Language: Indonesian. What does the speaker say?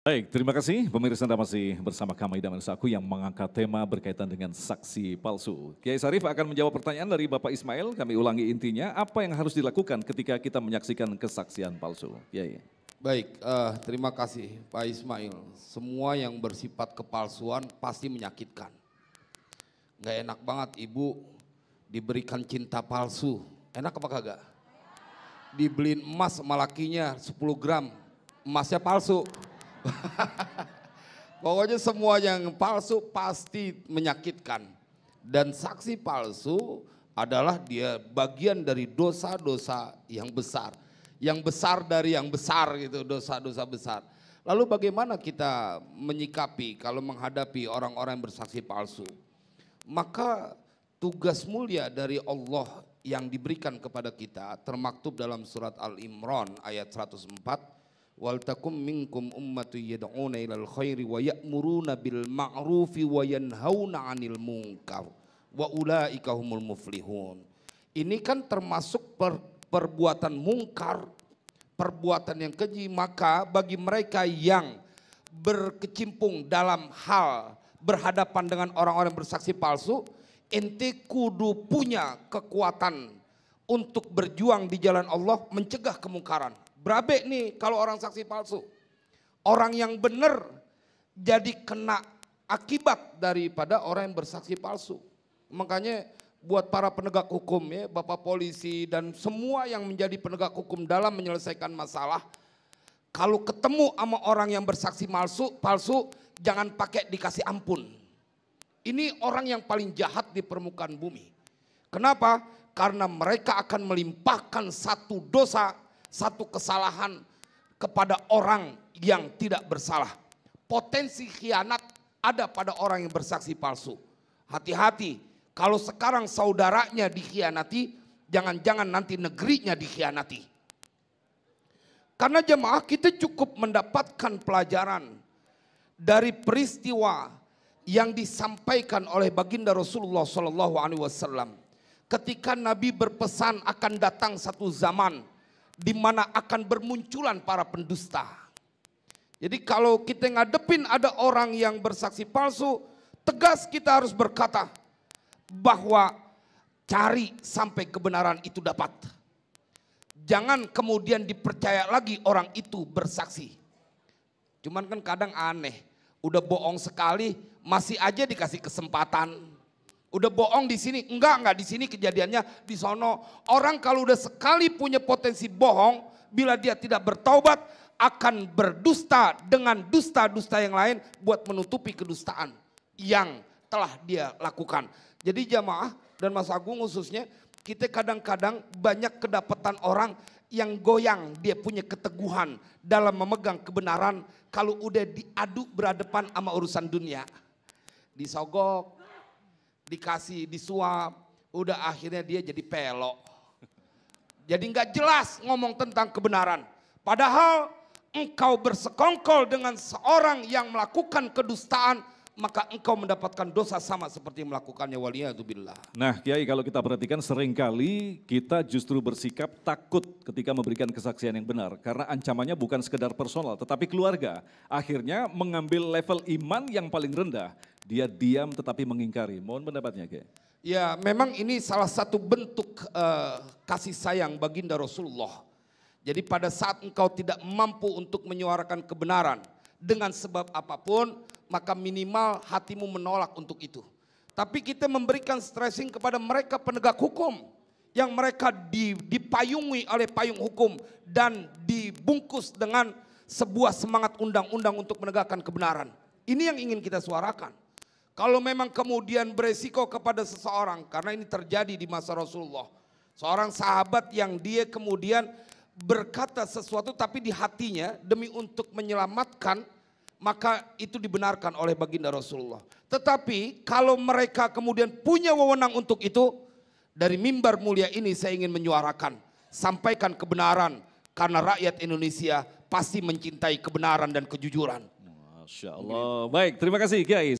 Baik, terima kasih pemirsa Anda masih bersama kami dan aku yang mengangkat tema berkaitan dengan saksi palsu. Kiai Sarif akan menjawab pertanyaan dari Bapak Ismail, kami ulangi intinya, apa yang harus dilakukan ketika kita menyaksikan kesaksian palsu? Kiai. Baik, uh, terima kasih Pak Ismail. Semua yang bersifat kepalsuan pasti menyakitkan. Gak enak banget ibu diberikan cinta palsu. Enak apa kagak? Dibeliin emas sama lakinya 10 gram, emasnya palsu. Pokoknya semua yang palsu pasti menyakitkan. Dan saksi palsu adalah dia bagian dari dosa-dosa yang besar. Yang besar dari yang besar gitu, dosa-dosa besar. Lalu bagaimana kita menyikapi kalau menghadapi orang-orang yang bersaksi palsu? Maka tugas mulia dari Allah yang diberikan kepada kita termaktub dalam surat Al-Imran ayat 104 wal takum minkum ummatu yad'una ilal khairi wa ya'muruna bil ma'rufi wa yanhauna 'anil munkar wa ulaika humul muflihun. Ini kan termasuk per, perbuatan mungkar, perbuatan yang keji, maka bagi mereka yang berkecimpung dalam hal berhadapan dengan orang-orang bersaksi palsu, inti kudu punya kekuatan untuk berjuang di jalan Allah mencegah kemungkaran. Berabe nih kalau orang saksi palsu. Orang yang benar jadi kena akibat daripada orang yang bersaksi palsu. Makanya buat para penegak hukum ya, Bapak polisi dan semua yang menjadi penegak hukum dalam menyelesaikan masalah, kalau ketemu sama orang yang bersaksi palsu, palsu jangan pakai dikasih ampun. Ini orang yang paling jahat di permukaan bumi. Kenapa? Karena mereka akan melimpahkan satu dosa satu kesalahan kepada orang yang tidak bersalah. Potensi khianat ada pada orang yang bersaksi palsu. Hati-hati, kalau sekarang saudaranya dikhianati, jangan-jangan nanti negerinya dikhianati. Karena jemaah kita cukup mendapatkan pelajaran dari peristiwa yang disampaikan oleh baginda Rasulullah saw ketika Nabi berpesan akan datang satu zaman di mana akan bermunculan para pendusta. Jadi kalau kita ngadepin ada orang yang bersaksi palsu, tegas kita harus berkata bahwa cari sampai kebenaran itu dapat. Jangan kemudian dipercaya lagi orang itu bersaksi. Cuman kan kadang aneh, udah bohong sekali masih aja dikasih kesempatan. Udah bohong di sini, enggak enggak di sini kejadiannya di sono. Orang kalau udah sekali punya potensi bohong, bila dia tidak bertaubat akan berdusta dengan dusta-dusta yang lain buat menutupi kedustaan yang telah dia lakukan. Jadi jamaah dan Mas Agung khususnya kita kadang-kadang banyak kedapatan orang yang goyang dia punya keteguhan dalam memegang kebenaran kalau udah diaduk berhadapan sama urusan dunia. Disogok, dikasih disuap, udah akhirnya dia jadi pelok. Jadi nggak jelas ngomong tentang kebenaran. Padahal engkau bersekongkol dengan seorang yang melakukan kedustaan, maka engkau mendapatkan dosa sama seperti melakukannya waliyadzubillah. Nah Kiai kalau kita perhatikan seringkali kita justru bersikap takut ketika memberikan kesaksian yang benar. Karena ancamannya bukan sekedar personal tetapi keluarga. Akhirnya mengambil level iman yang paling rendah. Dia diam tetapi mengingkari. Mohon pendapatnya, ke? Ya, memang ini salah satu bentuk uh, kasih sayang baginda Rasulullah. Jadi pada saat engkau tidak mampu untuk menyuarakan kebenaran dengan sebab apapun, maka minimal hatimu menolak untuk itu. Tapi kita memberikan stressing kepada mereka penegak hukum yang mereka dipayungi oleh payung hukum dan dibungkus dengan sebuah semangat undang-undang untuk menegakkan kebenaran. Ini yang ingin kita suarakan. Kalau memang kemudian beresiko kepada seseorang, karena ini terjadi di masa Rasulullah. Seorang sahabat yang dia kemudian berkata sesuatu tapi di hatinya demi untuk menyelamatkan maka itu dibenarkan oleh baginda Rasulullah. Tetapi kalau mereka kemudian punya wewenang untuk itu dari mimbar mulia ini saya ingin menyuarakan sampaikan kebenaran karena rakyat Indonesia pasti mencintai kebenaran dan kejujuran. Masya Allah. Baik, terima kasih Kiai.